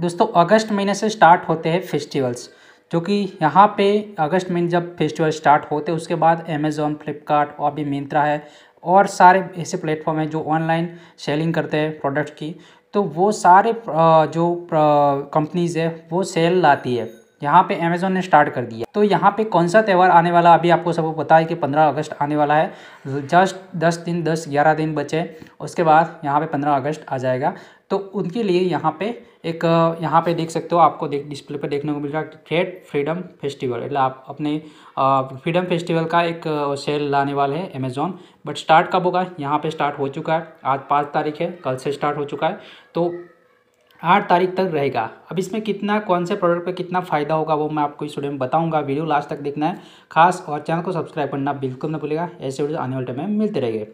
दोस्तों अगस्त महीने से स्टार्ट होते हैं फेस्टिवल्स जो कि यहाँ पे अगस्त महीने जब फेस्टिवल स्टार्ट होते हैं उसके बाद अमेज़ोन फ्लिपकार्ट और भी मिंत्रा है और सारे ऐसे प्लेटफॉर्म हैं जो ऑनलाइन सेलिंग करते हैं प्रोडक्ट की तो वो सारे जो कंपनीज़ है वो सेल लाती है यहाँ पे अमेजोन ने स्टार्ट कर दिया तो यहाँ पे कौन सा त्यौहार आने वाला अभी आपको सबको पता है कि 15 अगस्त आने वाला है जस्ट 10 दिन 10 11 दिन बचे उसके बाद यहाँ पे 15 अगस्त आ जाएगा तो उनके लिए यहाँ पे एक यहाँ पे देख सकते हो आपको देख डिस्प्ले पर देखने को मिल रहा है क्रेट फ्रीडम फेस्टिवल मतलब आप अपने फ्रीडम फेस्टिवल का एक सेल लाने वाले हैं अमेजोन बट स्टार्ट कब होगा यहाँ पे स्टार्ट हो चुका है आज पाँच तारीख है कल से स्टार्ट हो चुका है तो आठ तारीख तक रहेगा अब इसमें कितना कौन से प्रोडक्ट पे कितना फ़ायदा होगा वो मैं आपको इस वीडियो में बताऊंगा वीडियो लास्ट तक देखना है खास और चैनल को सब्सक्राइब करना बिल्कुल ना भूलेगा ऐसे वीडियो आने वाले टाइम में मिलते रहेंगे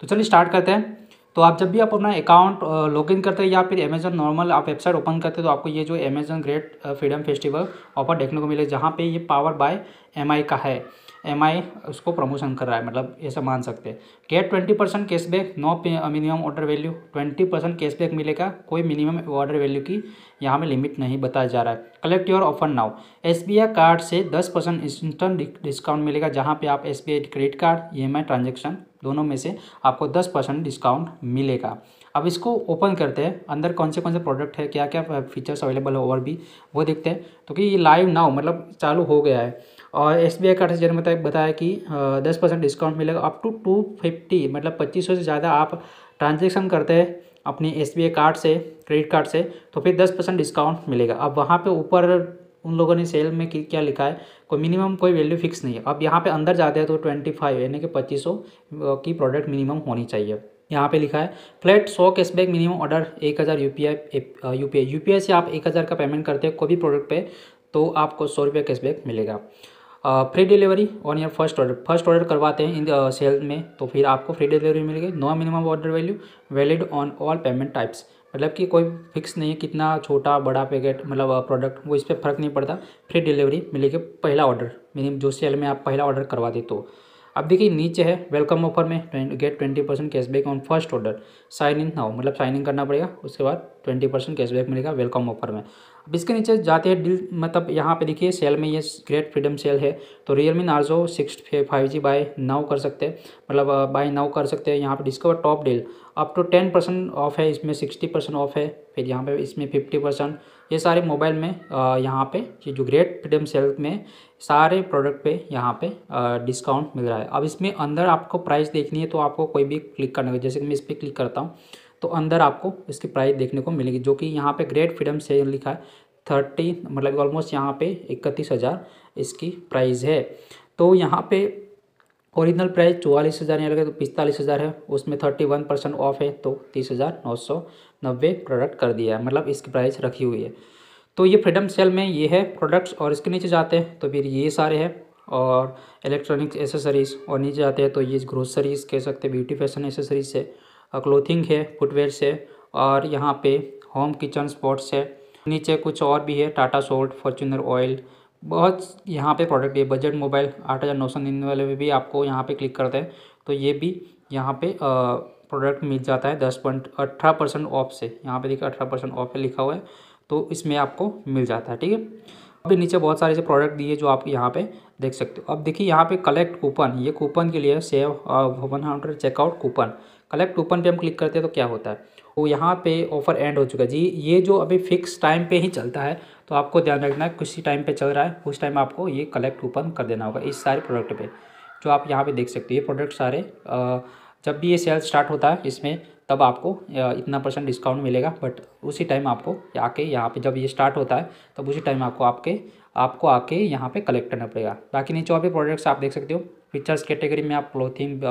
तो चलिए स्टार्ट करते हैं तो आप जब भी आप अपना अकाउंट लॉगिन करते हैं या फिर अमेजन नॉर्मल आप वेबसाइट ओपन करते हैं तो आपको ये जो Amazon great freedom festival offer देखने को मिले जहाँ पर ये पावर बाय एम का है एम आई उसको प्रमोशन कर रहा है मतलब ऐसा मान सकते हैं get twenty percent cashback no minimum order value twenty percent cashback मिलेगा कोई मिनिमम ऑर्डर वैल्यू की यहाँ में लिमिट नहीं बताया जा रहा है collect your offer now S card से दस परसेंट इंस्टेंट डिस्काउंट मिलेगा जहाँ पे आप S credit card E M transaction दोनों में से आपको दस परसेंट डिस्काउंट मिलेगा अब इसको ओपन करते हैं अंदर कौन से कौन से प्रोडक्ट है क्या क्या फीचर्स अवेलेबल है और भी वो देखते हैं तो कि ये लाइव नाउ मतलब चालू हो गया है और एस बी आई कार्ड से जरूर मतलब बताया कि दस परसेंट डिस्काउंट मिलेगा अप टू टू फिफ्टी मतलब पच्चीस सौ से ज़्यादा आप ट्रांजेक्शन करते हैं अपने एस बी आई कार्ड से क्रेडिट कार्ड से तो फिर दस परसेंट डिस्काउंट मिलेगा अब वहाँ पे ऊपर उन लोगों ने सेल में क्या लिखा है कोई मिनिमम कोई वैल्यू फिक्स नहीं है अब यहाँ पे अंदर जाते हैं तो ट्वेंटी फाइव यानी कि पच्चीस सौ की प्रोडक्ट मिनिमम होनी चाहिए यहाँ पे लिखा है फ्लैट सौ कैशबैक मिनिमम ऑर्डर एक हज़ार U P I U P I से आप एक हज़ार का पेमेंट करते हैं कोई भी प्रोडक्ट पे तो आपको सौ रुपये कैशबैक मिलेगा free delivery on your first order first order करवाते हैं इन सेल में तो फिर आपको फ्री डिलीवरी मिलेगी no minimum order value valid on all payment types मतलब कि कोई फिक्स नहीं है कितना छोटा बड़ा पैकेट मतलब प्रोडक्ट वो इस पर फ़र्क नहीं पड़ता फ्री डिलीवरी मिलेगी पहला ऑर्डर मिनिमम जो सेल में आप पहला ऑर्डर करवा दे तो अब देखिए नीचे है वेलकम ऑफर में get twenty percent cashback on first order sign in हो मतलब साइन इन करना पड़ेगा उसके बाद ट्वेंटी परसेंट कैशबैक मिलेगा वेलकम ऑफर में अब इसके नीचे जाते हैं डील मतलब यहाँ पे देखिए सेल में ये ग्रेट फ्रीडम सेल है तो Realme Narzo six five G buy now कर सकते हैं मतलब बाय uh, नाउ कर सकते हैं यहाँ पे discover top deal up to ten percent off है इसमें सिक्सटी परसेंट ऑफ है फिर यहाँ पे इसमें फिफ्टी परसेंट ये सारे मोबाइल में uh, यहाँ पे ये जो ग्रेट फ्रीडम सेल में सारे प्रोडक्ट पे यहाँ पे डिस्काउंट uh, मिल रहा है अब इसमें अंदर आपको प्राइस देखनी है तो आपको कोई भी क्लिक करना जैसे कि मैं इस पर क्लिक करता हूँ तो अंदर आपको इसकी प्राइस देखने को मिलेगी जो कि यहाँ पे ग्रेट फ्रीडम सेल लिखा है थर्टी मतलब ऑलमोस्ट यहाँ पे इकतीस हज़ार इसकी प्राइस है तो यहाँ पे ओरिजिनल प्राइस चौवालीस हज़ार यहाँ लगे तो पिस्तालीस हज़ार है उसमें थर्टी वन परसेंट ऑफ है तो तीस हज़ार नौ सौ नब्बे प्रोडक्ट कर दिया है मतलब इसकी प्राइस रखी हुई है तो ये फ्रीडम सेल में ये है प्रोडक्ट्स और इसके नीचे जाते हैं तो फिर ये सारे हैं और इलेक्ट्रॉनिक्स एसेसरीज़ और नीचे जाते हैं तो ये ग्रोसरीज़ कह सकते हैं ब्यूटी फैशन एसेसरीज़ है क्लोथिंग है फुटवेयर से और यहाँ पे होम किचन स्पोर्ट्स है नीचे कुछ और भी है टाटा सोल्ट फॉर्चूनर ऑयल बहुत यहाँ पे प्रोडक्ट है बजट मोबाइल आठ हज़ार नौ सौ निन्यानवे में भी आपको यहाँ पे क्लिक करते हैं तो ये भी यहाँ पे प्रोडक्ट मिल जाता है दस पॉइंट अठारह परसेंट ऑफ से यहाँ पे देखिए अठारह परसेंट ऑफ लिखा हुआ है तो इसमें आपको मिल जाता है ठीक है अभी नीचे बहुत सारे ऐसे प्रोडक्ट दिए जो आप यहाँ पे देख सकते हो अब देखिए यहाँ पे कलेक्ट कूपन ये कूपन के लिए save one hundred checkout coupon collect coupon पे हम क्लिक करते हैं तो क्या होता है तो यहाँ पे ऑफ़र एंड हो चुका है जी ये जो अभी फिक्स टाइम पे ही चलता है तो आपको ध्यान रखना है किसी टाइम पे चल रहा है उस टाइम आपको ये कलेक्ट कूपन कर देना होगा इस सारे प्रोडक्ट पे जो आप यहाँ पे देख सकते हो ये प्रोडक्ट सारे जब भी ये सेल स्टार्ट होता है इसमें तब आपको इतना परसेंट डिस्काउंट मिलेगा बट उसी टाइम आपको आके यहाँ पे जब ये स्टार्ट होता है तब उसी टाइम आपको आपके आपको आके यहाँ पे कलेक्ट करना पड़ेगा बाकी नीचे और भी प्रोडक्ट्स आप देख सकते हो फीचर्स कैटेगरी में आप क्लोथिंग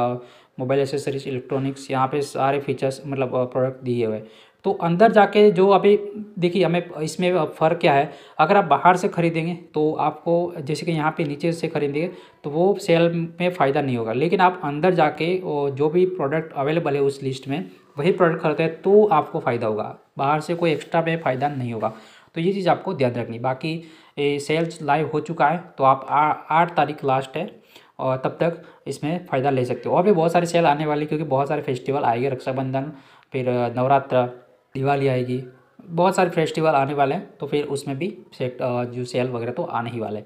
मोबाइल एसेसरीज इलेक्ट्रॉनिक्स यहाँ पे सारे फीचर्स मतलब प्रोडक्ट दिए हुए तो अंदर जाके जो अभी देखिए हमें इसमें फ़र्क क्या है अगर आप बाहर से ख़रीदेंगे तो आपको जैसे कि यहाँ पे नीचे से ख़रीदेंगे तो वो सेल में फ़ायदा नहीं होगा लेकिन आप अंदर जाके जो भी प्रोडक्ट अवेलेबल है उस लिस्ट में वही प्रोडक्ट खरीदते हैं तो आपको फ़ायदा होगा बाहर से कोई एक्स्ट्रा में फ़ायदा नहीं होगा तो ये चीज़ आपको ध्यान रखनी बाकी सेल्स लाइव हो चुका है तो आप आठ तारीख लास्ट है और तब तक इसमें फ़ायदा ले सकते हो और भी बहुत सारे सेल आने वाले क्योंकि बहुत सारे फेस्टिवल आएंगे रक्षाबंधन फिर नवरात्र दिवाली आएगी बहुत सारे फेस्टिवल आने वाले हैं तो फिर उसमें भी सेट जो सेल वगैरह तो आने ही वाले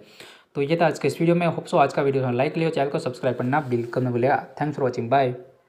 तो ये था आज के इस वीडियो में होप सो आज का वीडियो लाइक लियो चैनल को सब्सक्राइब करना बिल्कुल न भूलिएगा थैंक्स फॉर वॉचिंग बाय